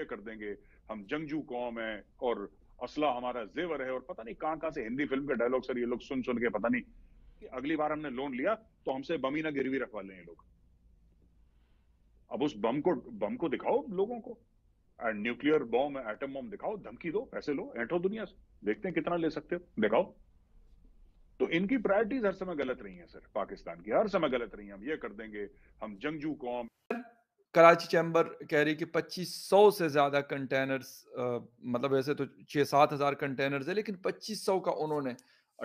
ये कर देंगे हम जंगजू कौम है और असला हमारा जेवर है और पता नहीं कहाँ कहाँ से हिंदी फिल्म के डायलॉग सर ये लोग सुन सुन के पता नहीं कि अगली बार हमने लोन लिया तो हमसे बमीना गिरवी रखवा लें ये लोग अब उस बम को बम को दिखाओ लोगों को and nuclear bomb atom bomb दिखाओ धमकी दो पैसे लो एंटो दुनिया से देखते हैं कितना ले सकते हो दिखाओ तो इनकी प्रायोरिटीज हर समय गलत रही हैं सर पाकिस्तान की हर समय गलत रही हैं हम ये कर देंगे हम जंगजू कौम कराची चैम्बर कह रही कि पच्चीस सौ से ज़्यादा कंटेनर्स मतलब वैसे तो छः सात हज़ार कंटेनर्स है लेकिन पच्चीस सौ का उन्होंने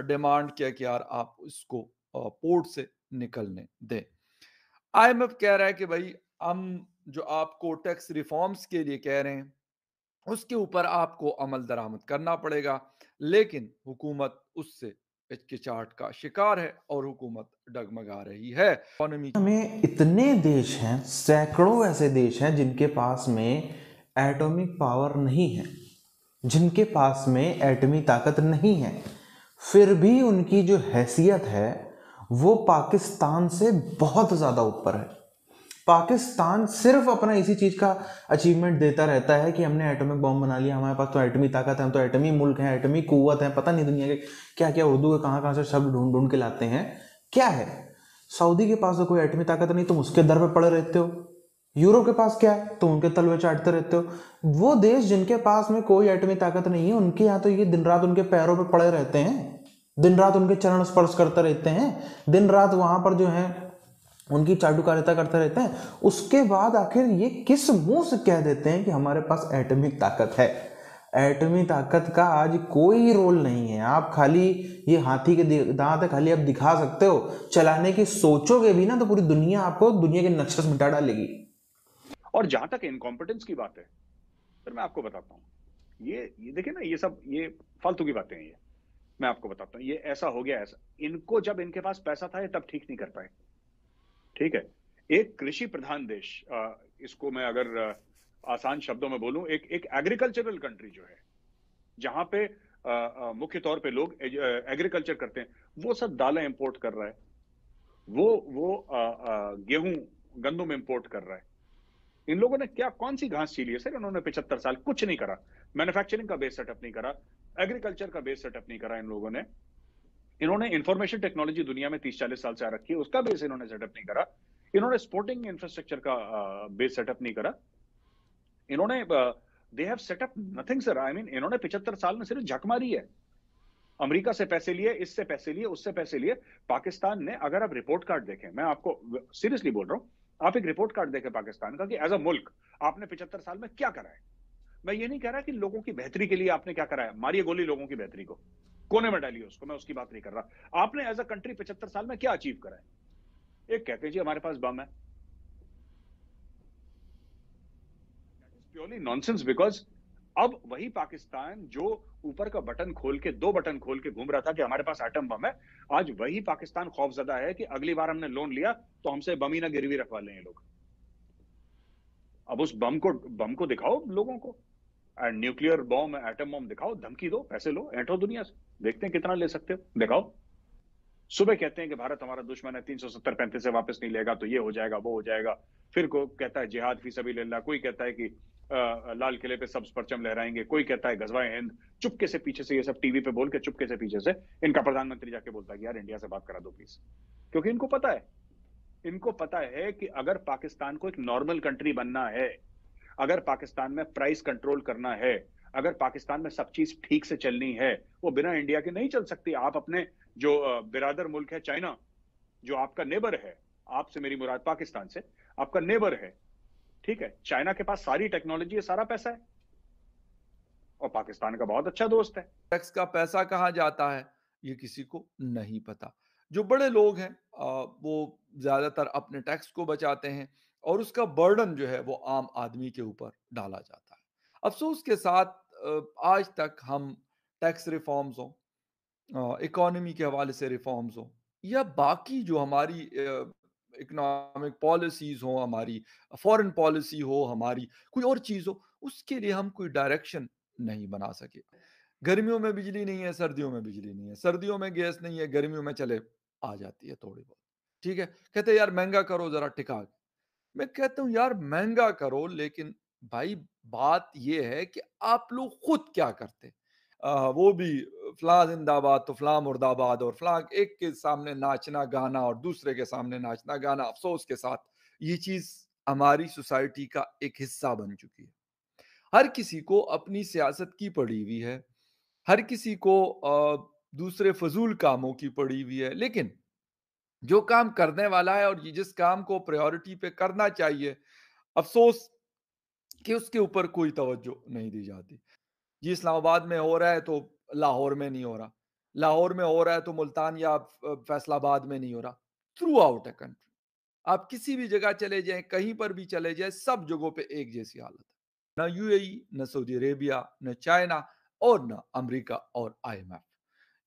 डिमांड किया कि यार आप इसको पोर्ट से निकलने दें आईएमएफ कह रहा है कि भाई हम जो आपको टैक्स रिफॉर्म्स के लिए कह रहे हैं उसके ऊपर आपको अमल दरामद करना पड़ेगा लेकिन हुकूमत उससे हिचकिचाहट का शिकार है और हुकूमत डगमगा रही है इकोनॉमी हमें इतने देश हैं सैकड़ों ऐसे देश हैं जिनके पास में एटॉमिक पावर नहीं है जिनके पास में एटमी ताकत नहीं है फिर भी उनकी जो हैसियत है वो पाकिस्तान से बहुत ज़्यादा ऊपर है पाकिस्तान सिर्फ अपना इसी चीज़ का अचीवमेंट देता रहता है कि हमने एटॉमिक बॉम्ब बना लिया हमारे पास तो एटमी ताकत है हम तो एटमी मुल्क हैं एटमी कुत हैं पता नहीं दुनिया के क्या क्या उर्दू के कहाँ कहाँ से शब्द ढूंढ ढूंढ के लाते हैं क्या है सऊदी के पास तो कोई एटमी ताकत नहीं तुम उसके दर पर पड़े रहते हो यूरोप के पास क्या है तुम उनके तलवे चाटते रहते हो वो देश जिनके पास में कोई एटमी ताकत नहीं है उनके यहाँ तो ये दिन रात उनके पैरों पर पड़े रहते हैं दिन रात उनके चरण स्पर्श करते रहते हैं दिन रात वहाँ पर जो है उनकी चाटुकारिता करते रहते हैं उसके बाद आखिर ये किस मुंह से कह देते हैं कि हमारे पास एटमिक ताकत है एटमी ताकत का आज कोई रोल नहीं है आप खाली ये हाथी के दांत है खाली आप दिखा सकते हो चलाने की सोचोगे भी ना तो पूरी दुनिया आपको दुनिया के नक्शे से मिटा डालेगी और जहां तक इनकॉम्पिटेंस की बात है फिर मैं आपको बताता हूँ ये ये देखिए ना ये सब ये फालतू की बातें हैं ये मैं आपको बताता हूँ ये ऐसा हो गया ऐसा इनको जब इनके पास पैसा था ये तब ठीक नहीं कर पाए ठीक है एक कृषि प्रधान देश इसको मैं अगर आसान शब्दों में बोलूं एक एक एग्रीकल्चरल कंट्री जो है जहां पे मुख्य तौर पे लोग एग्रीकल्चर करते हैं वो सब दालें इंपोर्ट कर रहा है वो वो गेहूं गंदम इंपोर्ट कर रहा है इन लोगों ने क्या कौन सी घास छीली है सर इन्होंने पिछहत्तर साल कुछ नहीं करा मैन्युफैक्चरिंग का बेस सेटअप नहीं करा एग्रीकल्चर का बेस सेटअप नहीं करा इन लोगों ने इन्होंने इन्फॉर्मेशन टेक्नोलॉजी दुनिया में तीस चालीस साल से आ रखी है उसका बेस इन्होंने सेटअप नहीं करा इन्होंने स्पोर्टिंग इंफ्रास्ट्रक्चर का बेस सेटअप नहीं करा इन्होंने they have setup nothing sir I mean इन्होंने पिछहत्तर साल में सिर्फ झक मारी है अमेरिका से पैसे लिए इससे पैसे लिए उससे पैसे लिए पाकिस्तान ने अगर आप रिपोर्ट कार्ड देखें मैं आपको सीरियसली बोल रहा हूं आप एक रिपोर्ट कार्ड देखें पाकिस्तान का कि एज अ मुल्क आपने पिछहत्तर साल में क्या करा है मैं ये नहीं कह रहा कि लोगों की बेहतरी के लिए आपने क्या करा है मारिए गोली लोगों की बेहतरी को कोने में डालिए उसको मैं उसकी बात नहीं कर रहा आपने एज अ कंट्री पचहत्तर साल में क्या अचीव करा है एक कहते हैं जी हमारे पास बम है प्योरली नॉनसेंस बिकॉज अब वही पाकिस्तान जो ऊपर का बटन खोल के दो बटन खोल के घूम रहा था कि हमारे पास आटम बम है आज वही पाकिस्तान खौफ ज्यादा है कि अगली बार हमने लोन लिया तो हमसे बम ही ना गिरवी रखवा लें लोग अब उस बम को बम को दिखाओ लोगों को न्यूक्लियर बॉम्ब एटम बॉम्ब दिखाओ धमकी दो पैसे लो एंटो दुनिया से देखते हैं कितना ले सकते हो दिखाओ सुबह कहते हैं कि भारत हमारा दुश्मन है तीन सौ सत्तर पैंतीस से वापस नहीं लेगा तो ये हो जाएगा वो हो जाएगा फिर को कहता है जिहाद फी सभी लेना कोई कहता है कि आ, लाल किले पे सब परचम लहराएंगे कोई कहता है गजवा हिंद चुपके से पीछे से ये सब टीवी पे बोल के चुपके से पीछे से इनका प्रधानमंत्री जाके बोलता है यार इंडिया से बात करा दो प्लीज क्योंकि इनको पता है इनको पता है कि अगर पाकिस्तान को एक नॉर्मल कंट्री बनना है अगर पाकिस्तान में प्राइस कंट्रोल करना है अगर पाकिस्तान में सब चीज ठीक से चलनी है वो बिना इंडिया के नहीं चल सकती आप अपने जो बिरादर मुल्क है चाइना जो आपका नेबर है आपसे मेरी मुराद पाकिस्तान से आपका नेबर है ठीक है चाइना के पास सारी टेक्नोलॉजी है सारा पैसा है और पाकिस्तान का बहुत अच्छा दोस्त है टैक्स का पैसा कहाँ जाता है ये किसी को नहीं पता जो बड़े लोग हैं वो ज़्यादातर अपने टैक्स को बचाते हैं और उसका बर्डन जो है वो आम आदमी के ऊपर डाला जाता है अफसोस के साथ आज तक हम टैक्स रिफॉर्म्स हों इकोनॉमी के हवाले से रिफॉर्म्स हों या बाकी जो हमारी इकोनॉमिक पॉलिसीज हो हमारी फॉरेन पॉलिसी हो हमारी कोई और चीज़ हो उसके लिए हम कोई डायरेक्शन नहीं बना सके गर्मियों में बिजली नहीं है सर्दियों में बिजली नहीं है सर्दियों में गैस नहीं है गर्मियों में चले आ जाती है थोड़ी बहुत ठीक है कहते यार महंगा करो जरा टिका मैं कहता हूं यार महंगा करो लेकिन भाई बात यह है कि आप लोग खुद क्या करते आ, वो भी फला जिंदाबाद तो फला मुर्दाबाद और फला एक के सामने नाचना गाना और दूसरे के सामने नाचना गाना अफसोस के साथ ये चीज हमारी सोसाइटी का एक हिस्सा बन चुकी है हर किसी को अपनी सियासत की पड़ी हुई है हर किसी को दूसरे फजूल कामों की पड़ी हुई है लेकिन जो काम करने वाला है और ये जिस काम को प्रायोरिटी पे करना चाहिए अफसोस कि उसके ऊपर कोई तवज्जो नहीं दी जाती जी इस्लामाबाद में हो रहा है तो लाहौर में नहीं हो रहा लाहौर में हो रहा है तो मुल्तान या फैसलाबाद में नहीं हो रहा थ्रू आउट ए कंट्री आप किसी भी जगह चले जाए कहीं पर भी चले जाए सब जगहों पे एक जैसी हालत है ना यूएई e, ना सऊदी अरेबिया न चाइना और ना अमेरिका और आईएमएफ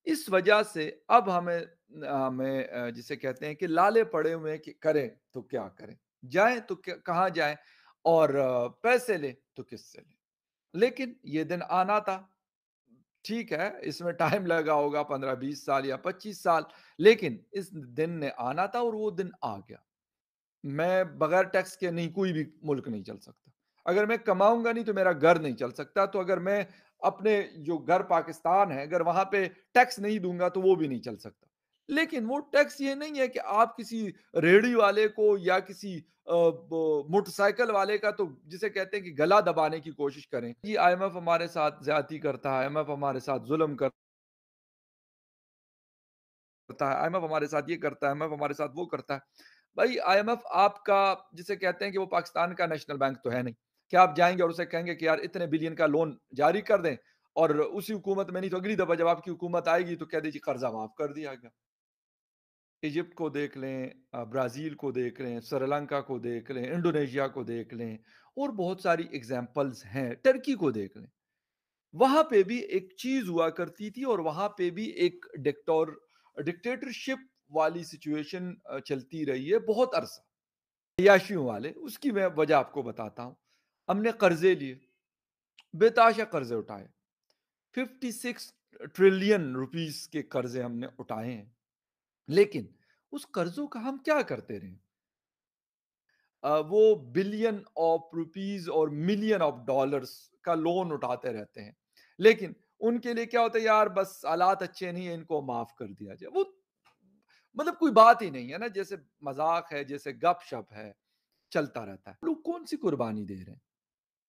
इस वजह से अब हमें हमें जिसे कहते हैं कि लाले पड़े हुए कि करें तो क्या करें जाए तो कहाँ जाए और पैसे ले तो किससे ले लेकिन ये दिन आना था ठीक है इसमें टाइम लगा होगा पंद्रह बीस साल या पच्चीस साल लेकिन इस दिन ने आना था और वो दिन आ गया मैं बगैर टैक्स के नहीं कोई भी मुल्क नहीं चल सकता अगर मैं कमाऊंगा नहीं तो मेरा घर नहीं चल सकता तो अगर मैं अपने जो घर पाकिस्तान है अगर वहां पे टैक्स नहीं दूंगा तो वो भी नहीं चल सकता लेकिन वो टैक्स ये नहीं है कि आप किसी रेहड़ी वाले को या किसी मोटरसाइकिल वाले का तो जिसे कहते हैं कि गला दबाने की कोशिश करें कि आईएमएफ हमारे साथ ज्यादा करता है आईएमएफ हमारे साथ जुल्म करता है आईएमएफ हमारे साथ ये करता है आईएमएफ हमारे साथ वो करता है भाई आईएमएफ आपका जिसे कहते हैं कि वो पाकिस्तान का नेशनल बैंक तो है नहीं क्या आप जाएंगे और उसे कहेंगे कि यार इतने बिलियन का लोन जारी कर दें और उसी हुकूमत में नहीं तो अगली दफा जब आपकी हुकूमत आएगी तो कह दीजिए कर्जा माफ कर दिया गया इजिप्ट को देख लें ब्राज़ील को देख लें श्रीलंका को देख लें इंडोनेशिया को देख लें और बहुत सारी एग्जाम्पल्स हैं टर्की को देख लें वहाँ पे भी एक चीज़ हुआ करती थी और वहाँ पे भी एक डिक्टोर डिक्टेटरशिप वाली सिचुएशन चलती रही है बहुत अरसा याशियों वाले उसकी मैं वजह आपको बताता हूँ हमने कर्जे लिए बेताशा कर्जे उठाए 56 ट्रिलियन रुपीस के कर्जे हमने उठाए हैं लेकिन उस कर्जों का हम क्या करते रहे वो बिलियन ऑफ रुपीस और मिलियन ऑफ डॉलर्स का लोन उठाते रहते हैं लेकिन उनके लिए क्या होता है यार बस हालात अच्छे नहीं है इनको माफ कर दिया जाए वो मतलब कोई बात ही नहीं है ना जैसे मजाक है जैसे गप शप है चलता रहता है लोग कौन सी कुर्बानी दे रहे हैं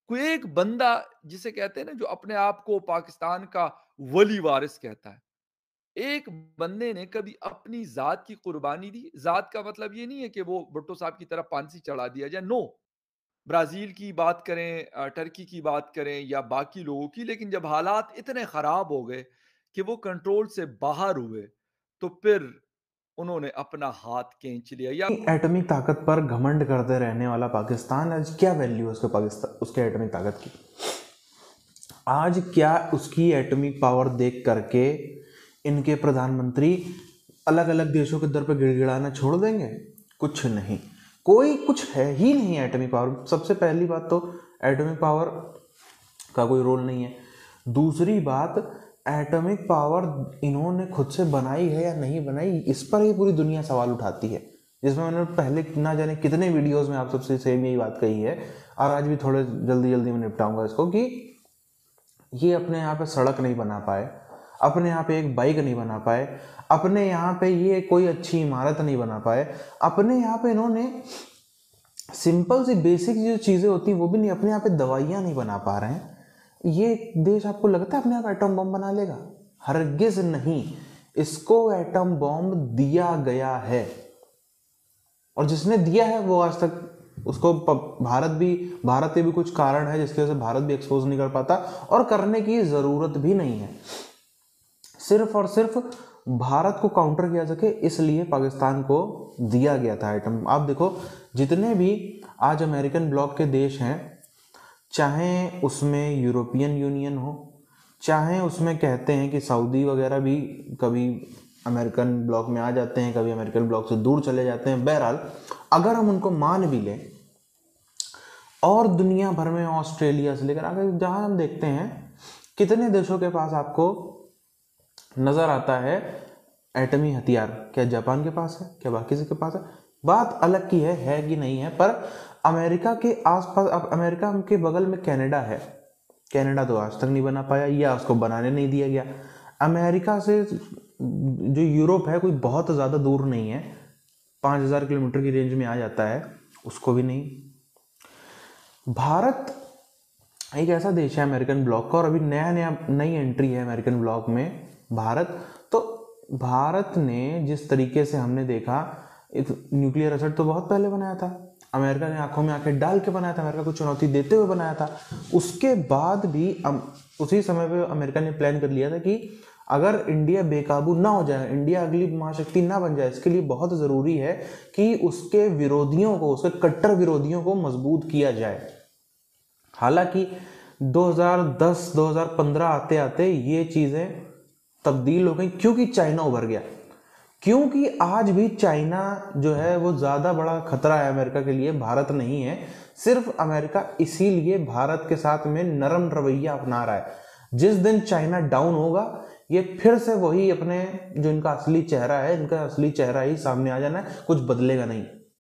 कोई एक बंदा जिसे कहते हैं ना जो अपने आप को पाकिस्तान का वली वारिस कहता है एक बंदे ने कभी अपनी जात की कुर्बानी दी जात का मतलब ये नहीं है कि वो भुट्टो साहब की तरफ पानसी चढ़ा दिया जाए नो ब्राज़ील की बात करें टर्की की बात करें या बाकी लोगों की लेकिन जब हालात इतने ख़राब हो गए कि वो कंट्रोल से बाहर हुए तो फिर उन्होंने अपना हाथ खींच लिया या एटमिक ताकत पर घमंड करते रहने वाला पाकिस्तान आज क्या वैल्यू है उसके पाकिस्तान उसके एटमिक ताकत की आज क्या उसकी एटमिक पावर देख करके इनके प्रधानमंत्री अलग अलग देशों के दर पर गिड़गिड़ाना छोड़ देंगे कुछ नहीं कोई कुछ है ही नहीं एटमिक पावर सबसे पहली बात तो एटमिक पावर का कोई रोल नहीं है दूसरी बात एटॉमिक पावर इन्होंने खुद से बनाई है या नहीं बनाई इस पर ही पूरी दुनिया सवाल उठाती है जिसमें मैंने पहले ना जाने कितने वीडियोस में आप सबसे सेम यही बात कही है और आज भी थोड़े जल्दी जल्दी मैं निपटाऊंगा इसको कि ये अपने यहाँ पे सड़क नहीं बना पाए अपने यहाँ पे एक बाइक नहीं बना पाए अपने यहाँ पे ये कोई अच्छी इमारत नहीं बना पाए अपने यहाँ पे इन्होंने सिंपल सी बेसिक जो चीज़ें होती वो भी नहीं अपने यहाँ पे दवाइयाँ नहीं बना पा रहे हैं ये देश आपको लगता है अपने आप एटम बम बना लेगा हरगिज नहीं इसको एटम बॉम्ब दिया गया है और जिसने दिया है वो आज तक उसको भारत भी भारत के भी कुछ कारण है जिसकी वजह से भारत भी एक्सपोज नहीं कर पाता और करने की ज़रूरत भी नहीं है सिर्फ और सिर्फ भारत को काउंटर किया सके इसलिए पाकिस्तान को दिया गया था आइटम आप देखो जितने भी आज अमेरिकन ब्लॉक के देश हैं चाहे उसमें यूरोपियन यूनियन हो चाहे उसमें कहते हैं कि सऊदी वगैरह भी कभी अमेरिकन ब्लॉक में आ जाते हैं कभी अमेरिकन ब्लॉक से दूर चले जाते हैं बहरहाल अगर हम उनको मान भी लें और दुनिया भर में ऑस्ट्रेलिया से लेकर अगर जहाँ हम देखते हैं कितने देशों के पास आपको नज़र आता है एटमी हथियार क्या जापान के पास है क्या बाकी के पास है बात अलग की है है कि नहीं है पर अमेरिका के आसपास अब अमेरिका के बगल में कनाडा है कनाडा तो आज तक नहीं बना पाया या उसको बनाने नहीं दिया गया अमेरिका से जो यूरोप है कोई बहुत ज़्यादा दूर नहीं है पाँच हज़ार किलोमीटर की रेंज में आ जाता है उसको भी नहीं भारत एक ऐसा देश है अमेरिकन ब्लॉक का और अभी नया नया नई एंट्री है अमेरिकन ब्लॉक में भारत तो भारत ने जिस तरीके से हमने देखा न्यूक्लियर असर तो बहुत पहले बनाया था अमेरिका ने आंखों में आंखें डाल के बनाया था अमेरिका को चुनौती देते हुए बनाया था उसके बाद भी अम, उसी समय पे अमेरिका ने प्लान कर लिया था कि अगर इंडिया बेकाबू ना हो जाए इंडिया अगली महाशक्ति ना बन जाए इसके लिए बहुत ज़रूरी है कि उसके विरोधियों को उसके कट्टर विरोधियों को मजबूत किया जाए हालांकि 2010-2015 आते आते ये चीज़ें तब्दील हो गई क्योंकि चाइना उभर गया क्योंकि आज भी चाइना जो है वो ज़्यादा बड़ा खतरा है अमेरिका के लिए भारत नहीं है सिर्फ अमेरिका इसीलिए भारत के साथ में नरम रवैया अपना रहा है जिस दिन चाइना डाउन होगा ये फिर से वही अपने जो इनका असली चेहरा है इनका असली चेहरा ही सामने आ जाना है कुछ बदलेगा नहीं